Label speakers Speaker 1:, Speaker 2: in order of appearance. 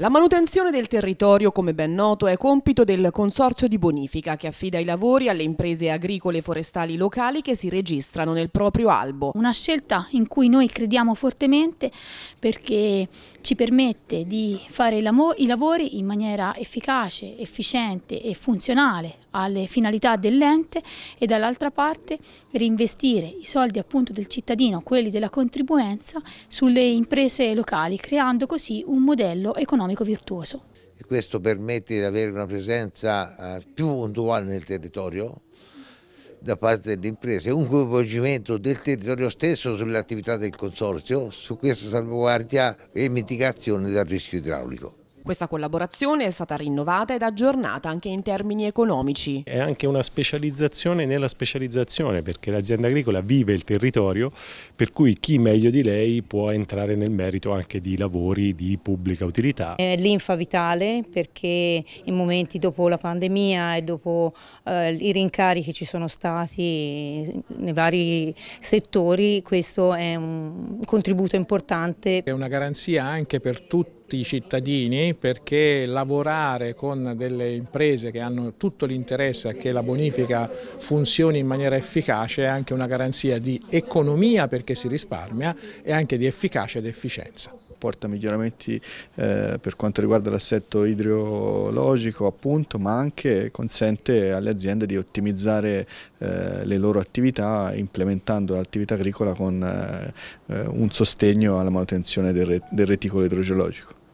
Speaker 1: La manutenzione del territorio, come ben noto, è compito del Consorzio di Bonifica che affida i lavori alle imprese agricole e forestali locali che si registrano nel proprio albo. Una scelta
Speaker 2: in cui noi crediamo fortemente perché ci permette di fare i lavori in maniera efficace, efficiente e funzionale alle finalità dell'ente e dall'altra parte reinvestire i soldi appunto del cittadino, quelli della contribuenza, sulle imprese locali, creando così un modello economico virtuoso.
Speaker 3: E questo permette di avere una presenza eh, più puntuale nel territorio da parte delle imprese, un coinvolgimento del territorio stesso sulle attività del consorzio, su questa salvaguardia e mitigazione del rischio idraulico.
Speaker 1: Questa collaborazione è stata rinnovata ed aggiornata anche in termini economici.
Speaker 3: È anche
Speaker 4: una specializzazione nella specializzazione perché l'azienda agricola vive il territorio per cui chi meglio di lei può entrare nel merito anche di lavori di pubblica utilità.
Speaker 5: È l'infa vitale perché in momenti dopo la pandemia e dopo eh, i rincari che ci sono stati nei vari settori questo è un contributo importante.
Speaker 6: È una garanzia anche per tutti tutti i cittadini perché lavorare con delle imprese che hanno tutto l'interesse a che la bonifica funzioni in maniera efficace è anche una garanzia di economia perché si risparmia e anche di efficacia ed efficienza
Speaker 7: apporta miglioramenti eh, per quanto riguarda l'assetto idrologico appunto, ma anche consente alle aziende di ottimizzare eh, le loro attività implementando l'attività agricola con eh, eh un sostegno alla manutenzione del, re del reticolo idrogeologico.